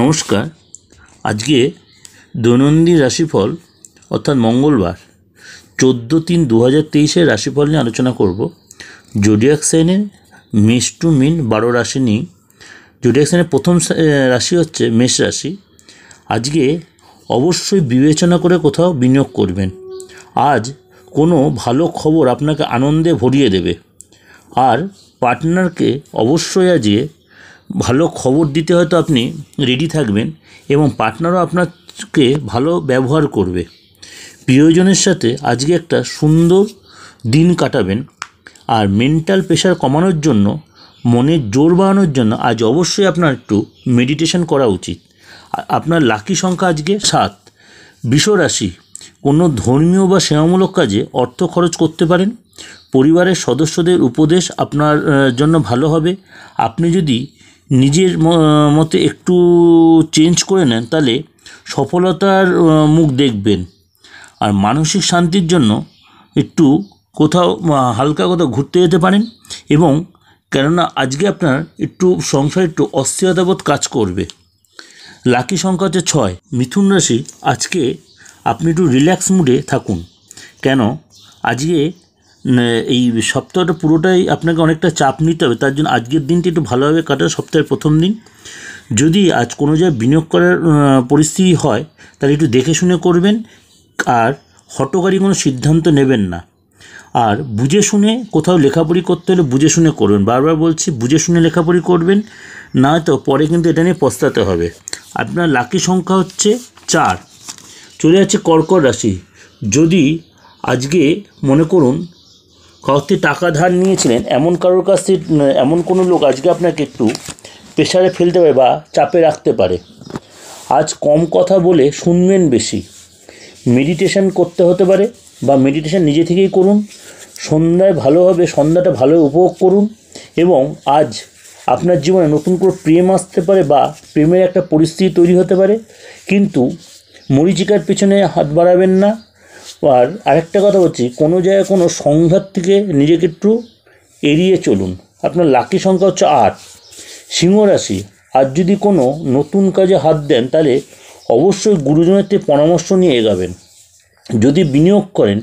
নমস্কার আজকে দৈনন্দিন রাশিফল অর্থাৎ মঙ্গলবার চোদ্দো তিন দু হাজার তেইশের রাশিফল নিয়ে আলোচনা করব জোডিয়াক সাইনের মেষ টু মিন বারো রাশি নিই জোডিয়াক সাইনের প্রথম রাশি হচ্ছে মেষ রাশি আজকে অবশ্যই বিবেচনা করে কোথাও বিনিয়োগ করবেন আজ কোনো ভালো খবর আপনাকে আনন্দে ভরিয়ে দেবে আর পার্টনারকে অবশ্যই আজকে ভালো খবর দিতে হয়তো আপনি রেডি থাকবেন এবং পার্টনারও আপনাকে ভালো ব্যবহার করবে প্রিয়জনের সাথে আজকে একটা সুন্দর দিন কাটাবেন আর মেন্টাল প্রেশার কমানোর জন্য মনের জোর বাড়ানোর জন্য আজ অবশ্যই আপনার একটু মেডিটেশন করা উচিত আপনার লাকি সংখ্যা আজকে সাত রাশি কোনো ধর্মীয় বা সেবামূলক কাজে অর্থ খরচ করতে পারেন পরিবারের সদস্যদের উপদেশ আপনার জন্য ভালো হবে আপনি যদি নিজের মতে একটু চেঞ্জ করে নেন তাহলে সফলতার মুখ দেখবেন আর মানসিক শান্তির জন্য একটু কোথাও হালকা কোথাও ঘুরতে যেতে পারেন এবং কেননা আজকে আপনার একটু সংসার একটু অস্থিরতাবোধ কাজ করবে লাকি সংখ্যা হচ্ছে ছয় মিথুন রাশি আজকে আপনি একটু রিল্যাক্স মুডে থাকুন কেন আজকে মানে এই সপ্তাহটা পুরোটাই আপনাকে অনেকটা চাপ নিতে হবে তার জন্য আজকের দিনটি একটু ভালোভাবে কাটার সপ্তাহের প্রথম দিন যদি আজ কোনো জায়গায় বিনিয়োগ করার পরিস্থিতি হয় তাহলে একটু দেখে শুনে করবেন আর হটকারী কোনো সিদ্ধান্ত নেবেন না আর বুঝে শুনে কোথাও লেখাপড়ি করতে হলে বুঝে শুনে করবেন বারবার বলছি বুঝে শুনে লেখাপড়ি করবেন না তো পরে কিন্তু এটা নিয়ে পস্তাতে হবে আপনার লাকি সংখ্যা হচ্ছে চার চলে যাচ্ছে কর্কট রাশি যদি আজকে মনে করুন কাউকে টাকা ধার নিয়েছিলেন এমন কারোর কাছ থেকে এমন কোনো লোক আজকে আপনাকে একটু প্রেশারে ফেলতে পারে বা চাপে রাখতে পারে আজ কম কথা বলে শুনবেন বেশি মেডিটেশান করতে হতে পারে বা মেডিটেশান নিজে থেকেই করুন সন্ধ্যায় ভালোভাবে সন্ধ্যাটা ভালো উপভোগ করুন এবং আজ আপনার জীবনে নতুন করে প্রেম আসতে পারে বা প্রেমের একটা পরিস্থিতি তৈরি হতে পারে কিন্তু মরিচিকার পেছনে হাত বাড়াবেন না আর আরেকটা কথা বলছি কোনো জায়গায় কোনো সংঘাত থেকে নিজেকে একটু এড়িয়ে চলুন আপনার লাকি সংখ্যা হচ্ছে আট সিংহ রাশি আর যদি কোনো নতুন কাজে হাত দেন তাহলে অবশ্যই গুরুজনের থেকে পরামর্শ নিয়ে এগাবেন যদি বিনিয়োগ করেন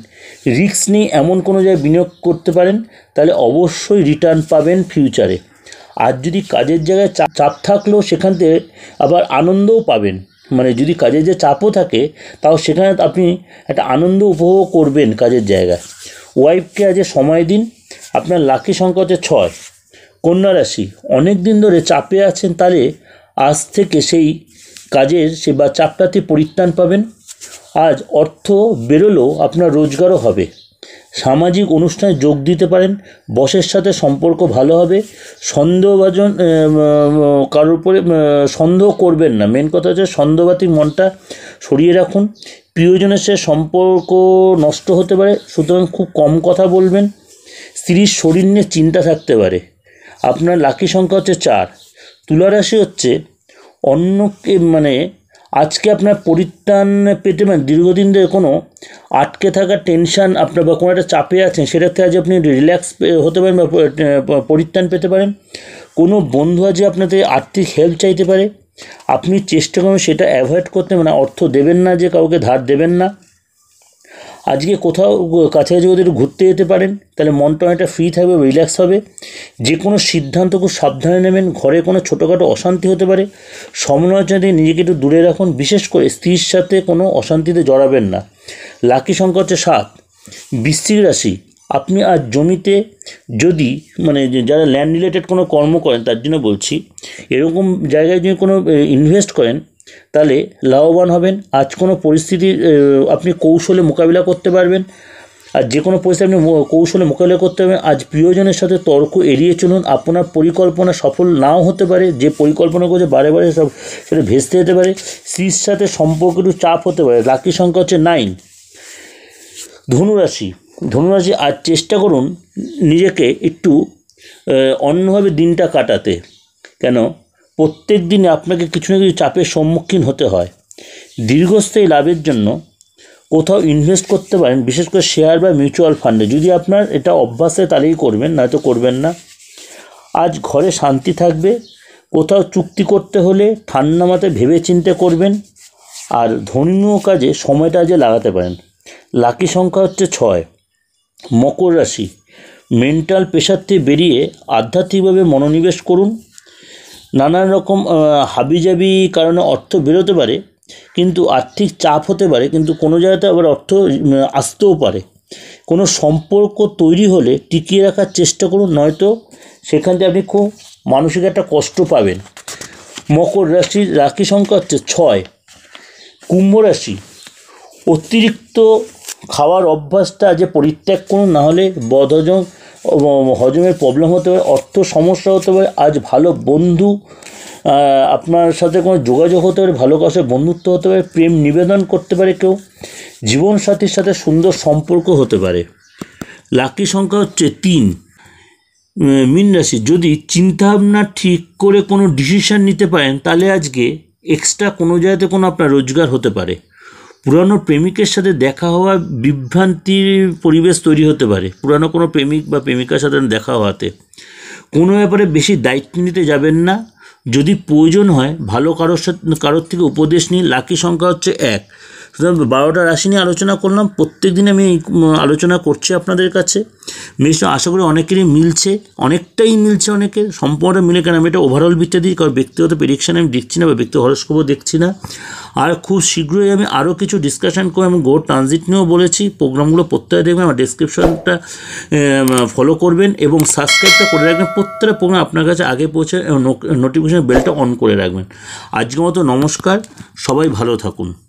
রিস্ক নিয়ে এমন কোনো জায়গায় বিনিয়োগ করতে পারেন তাহলে অবশ্যই রিটার্ন পাবেন ফিউচারে আর যদি কাজের জায়গায় চাপ থাকলেও সেখান থেকে আবার আনন্দও পাবেন মানে যদি কাজের যে চাপও থাকে তাও সেখানে আপনি একটা আনন্দ উপভোগ করবেন কাজের জায়গায় ওয়াইফকে আজ সময় দিন আপনার লাকি সংখ্যা হচ্ছে ছয় কন্যা রাশি অনেক দিন ধরে চাপে আছেন তাহলে আজ থেকে সেই কাজের সে বা চাপটাতে পরিত্রাণ পাবেন আজ অর্থ বেরোলেও আপনার রোজগারও হবে সামাজিক অনুষ্ঠানে যোগ দিতে পারেন বসের সাথে সম্পর্ক ভালো হবে সন্দেহভাজন কারোর উপরে সন্দেহ করবেন না মেন কথা হচ্ছে সন্দেহবাতির মনটা সরিয়ে রাখুন প্রিয়জনের সাথে সম্পর্ক নষ্ট হতে পারে সুতরাং খুব কম কথা বলবেন স্ত্রীর শরীর নিয়ে চিন্তা থাকতে পারে আপনার লাকি সংখ্যা হচ্ছে চার তুলারাশি হচ্ছে অন্যকে মানে আজকে আপনার পরিত্রাণ পেতে পারেন মানে দীর্ঘদিন ধরে কোনো আটকে থাকা টেনশান আপনার বা কোনো একটা চাপে আছেন সেটা থেকে আজ আপনি রিল্যাক্স হতে পারেন বা পরিত্রাণ পেতে পারেন কোনো বন্ধু আজ আপনাদের আর্থিক হেল্প চাইতে পারে আপনি চেষ্টা করুন সেটা অ্যাভয়েড করতে মানে অর্থ দেবেন না যে কাউকে ধার দেবেন না আজকে কোথাও কাছাকাছি ওদের ঘুরতে যেতে পারেন তাহলে মনটা অনেকটা ফ্রি থাকবে রিল্যাক্স হবে যে কোনো সিদ্ধান্ত খুব সাবধানে নেবেন ঘরে কোনো ছোটোখাটো অশান্তি হতে পারে সমালোচনা থেকে নিজেকে একটু দূরে রাখুন বিশেষ করে স্ত্রীর সাথে কোনো অশান্তিতে জড়াবেন না লাকি সংখ্যা হচ্ছে সাত বৃশ্চিক রাশি আপনি আজ জমিতে যদি মানে যারা ল্যান্ড রিলেটেড কোনো কর্ম করেন তার জন্য বলছি এরকম জায়গায় যদি কোনো ইনভেস্ট করেন তাহলে লাভবান হবেন আজ কোনো পরিস্থিতি আপনি কৌশলে মোকাবিলা করতে পারবেন আর যে কোনো পরিস্থিতি আপনি কৌশলে মোকাবিলা করতে পারবেন আজ প্রিয়জনের সাথে তর্ক এড়িয়ে চলুন আপনার পরিকল্পনা সফল নাও হতে পারে যে পরিকল্পনা করছে বারে বারে সব সেটা ভেস্তে যেতে পারে স্ত্রীর সাথে সম্পর্ক একটু চাপ হতে পারে লাকি সংখ্যা হচ্ছে নাইন ধনুরাশি ধনুরাশি আজ চেষ্টা করুন নিজেকে একটু অন্যভাবে দিনটা কাটাতে কেন প্রত্যেক দিনে আপনাকে কিছু না কিছু চাপের সম্মুখীন হতে হয় দীর্ঘস্থায়ী লাভের জন্য কোথাও ইনভেস্ট করতে পারেন বিশেষ করে শেয়ার বা মিউচুয়াল ফান্ডে যদি আপনার এটা অভ্যাসে তাহলেই করবেন নয়তো করবেন না আজ ঘরে শান্তি থাকবে কোথাও চুক্তি করতে হলে ঠান্ডা মাথায় ভেবে চিনতে করবেন আর ধর্মীয় কাজে সময়টা যে লাগাতে পারেন লাকি সংখ্যা হচ্ছে ছয় মকর রাশি মেন্টাল প্রেশার থেকে বেরিয়ে আধ্যাত্মিকভাবে মনোনিবেশ করুন নানান রকম হাবিজাবি কারণে অর্থ বেরোতে পারে কিন্তু আর্থিক চাপ হতে পারে কিন্তু কোনো জায়গাতে আবার অর্থ আসতেও পারে কোনো সম্পর্ক তৈরি হলে টিকিয়ে রাখার চেষ্টা করুন নয়তো সেখান থেকে আপনি খুব মানসিক একটা কষ্ট পাবেন মকর রাশির রাখি সংখ্যা হচ্ছে ছয় কুম্ভ রাশি অতিরিক্ত খাওয়ার অভ্যাসটা যে পরিত্যাগ করুন নাহলে বদহজম হজমের প্রবলেম হতে পারে অর্থ সমস্যা হতে পারে আজ ভালো বন্ধু আপনার সাথে কোনো যোগাযোগ হতে পারে কাছে বন্ধুত্ব হতে পারে প্রেম নিবেদন করতে পারে কেউ জীবনসাথীর সাথে সুন্দর সম্পর্ক হতে পারে লাকি সংখ্যা হচ্ছে তিন মিন রাশি যদি চিন্তাভাবনা ঠিক করে কোনো ডিসিশান নিতে পারেন তাহলে আজকে এক্সট্রা কোনো জায়গাতে কোনো আপনার রোজগার হতে পারে পুরানো প্রেমিকের সাথে দেখা হওয়া বিভ্রান্তির পরিবেশ তৈরি হতে পারে পুরানো কোনো প্রেমিক বা প্রেমিকার সাথে দেখা হওয়াতে কোনো ব্যাপারে বেশি দায়িত্ব নিতে যাবেন না যদি প্রয়োজন হয় ভালো কারোর সাথে কারোর থেকে উপদেশ নিন লাকি সংখ্যা হচ্ছে এক সুতরাং বারোটা রাশি নিয়ে আলোচনা করলাম প্রত্যেক দিন আমি আলোচনা করছি আপনাদের কাছে মিশ্র আশা করি অনেকেরই মিলছে অনেকটাই মিলছে অনেকের সম্পূর্ণ মিলে কেন আমি এটা ওভারঅল ভিত্তি দিই কারণ ব্যক্তিগত প্রেডিকশান আমি দেখছি না বা ব্যক্তিগত হরস্কোপও দেখছি না আর খুব শীঘ্রই আমি আরও কিছু ডিসকাশান করে আমি গো ট্রানজিট নিয়েও বলেছি প্রোগ্রামগুলো প্রত্যেকে দেখবেন আমার ডিসক্রিপশনটা ফলো করবেন এবং সাবস্ক্রাইবটা করে রাখবেন প্রত্যেকটা প্রোগ্রাম আপনার কাছে আগে পৌঁছে নোটিফিকেশন বেলটা অন করে রাখবেন আজকের মতো নমস্কার সবাই ভালো থাকুন